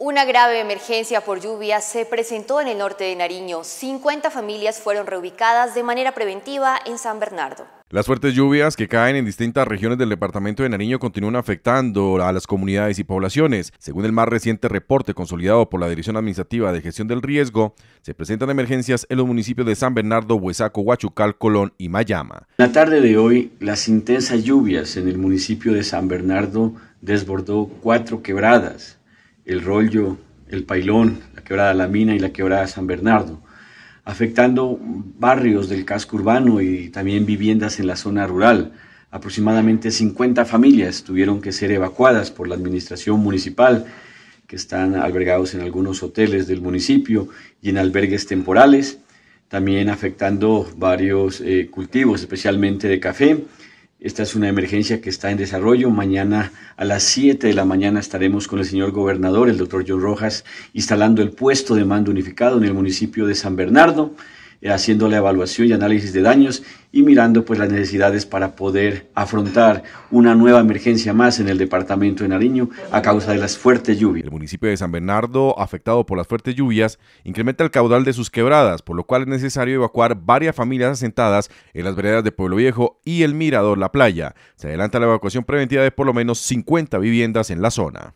Una grave emergencia por lluvia se presentó en el norte de Nariño. 50 familias fueron reubicadas de manera preventiva en San Bernardo. Las fuertes lluvias que caen en distintas regiones del departamento de Nariño continúan afectando a las comunidades y poblaciones. Según el más reciente reporte consolidado por la Dirección Administrativa de Gestión del Riesgo, se presentan emergencias en los municipios de San Bernardo, Huesaco, Huachucal, Colón y Mayama. La tarde de hoy, las intensas lluvias en el municipio de San Bernardo desbordó cuatro quebradas el rollo, el pailón, la quebrada La Mina y la quebrada San Bernardo, afectando barrios del casco urbano y también viviendas en la zona rural. Aproximadamente 50 familias tuvieron que ser evacuadas por la administración municipal, que están albergados en algunos hoteles del municipio y en albergues temporales, también afectando varios eh, cultivos, especialmente de café, esta es una emergencia que está en desarrollo. Mañana a las 7 de la mañana estaremos con el señor gobernador, el doctor John Rojas, instalando el puesto de mando unificado en el municipio de San Bernardo. Eh, haciendo la evaluación y análisis de daños y mirando pues las necesidades para poder afrontar una nueva emergencia más en el departamento de Nariño a causa de las fuertes lluvias. El municipio de San Bernardo, afectado por las fuertes lluvias, incrementa el caudal de sus quebradas, por lo cual es necesario evacuar varias familias asentadas en las veredas de Pueblo Viejo y el Mirador La Playa. Se adelanta la evacuación preventiva de por lo menos 50 viviendas en la zona.